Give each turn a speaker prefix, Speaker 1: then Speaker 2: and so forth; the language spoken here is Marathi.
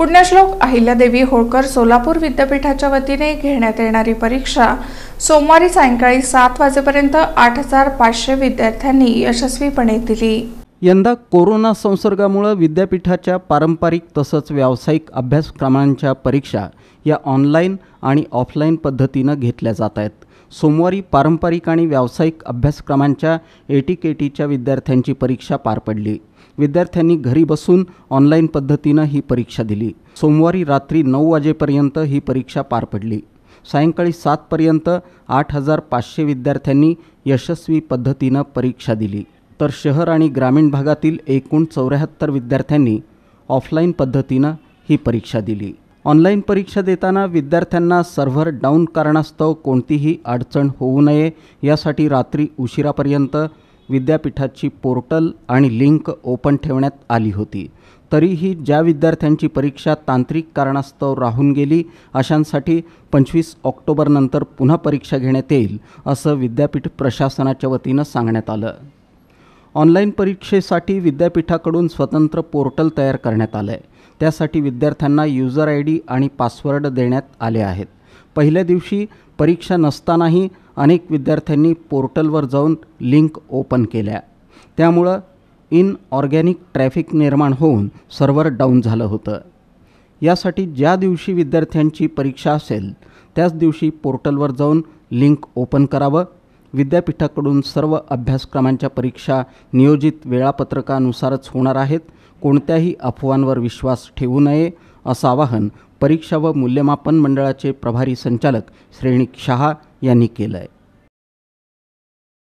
Speaker 1: पुण्यश्लोक अहिल्यादेवी होळकर सोलापूर विद्यापीठाच्या वतीने घेण्यात येणारी परीक्षा सोमवारी सायंकाळी सात वाजेपर्यंत आठ हजार पाचशे विद्यार्थ्यांनी यशस्वीपणे दिली
Speaker 2: यंदा कोरोना संसर्गामुळं विद्यापीठाच्या पारंपरिक तसंच व्यावसायिक अभ्यासक्रमांच्या परीक्षा या ऑनलाईन आणि ऑफलाईन पद्धतीनं घेतल्या जात आहेत सोमवारी पारंपरिक आणि व्यावसायिक अभ्यासक्रमांच्या एटीकेटीच्या विद्यार्थ्यांची परीक्षा पार पडली विद्यार्थ्यांनी घरी बसून ऑनलाईन पद्धतीनं ही परीक्षा दिली सोमवारी रात्री नऊ वाजेपर्यंत ही परीक्षा पार पडली सायंकाळी सातपर्यंत आठ हजार पाचशे विद्यार्थ्यांनी यशस्वी पद्धतीनं परीक्षा दिली तर शहर आणि ग्रामीण भागातील एकूण चौऱ्याहत्तर विद्यार्थ्यांनी ऑफलाईन पद्धतीनं ही परीक्षा दिली ऑनलाईन परीक्षा देताना विद्यार्थ्यांना सर्व्हर डाऊन कारणास्तव कोणतीही अडचण होऊ नये यासाठी रात्री उशिरापर्यंत विद्यापीठाची पोर्टल आणि लिंक ओपन ठेवण्यात आली होती तरीही ज्या विद्यार्थ्यांची परीक्षा तांत्रिक कारणास्तव राहून गेली अशांसाठी पंचवीस ऑक्टोबरनंतर पुन्हा परीक्षा घेण्यात येईल असं विद्यापीठ प्रशासनाच्या वतीनं सांगण्यात आलं ऑनलाईन परीक्षेसाठी विद्यापीठाकडून स्वतंत्र पोर्टल तयार करण्यात आलं आहे त्यासाठी विद्यार्थ्यांना युजर आय डी आणि पासवर्ड देण्यात आले आहेत पहिल्या दिवशी परीक्षा नसतानाही अनेक विद्यार्थ्यांनी पोर्टलवर जाऊन लिंक ओपन केल्या त्यामुळं इनऑर्गॅनिक ट्रॅफिक निर्माण होऊन सर्व्हर डाऊन झालं होतं यासाठी ज्या दिवशी विद्यार्थ्यांची परीक्षा असेल त्याच दिवशी पोर्टलवर जाऊन लिंक ओपन करावं विद्यापीठाकडून सर्व अभ्यासक्रमांच्या परीक्षा नियोजित वेळापत्रकानुसारच होणार आहेत कोणत्याही अफवांवर विश्वास ठेवू नये असं आवाहन परीक्षा व मूल्यमापन मंडळाचे प्रभारी संचालक श्रेणिक शहा यांनी केलं आहे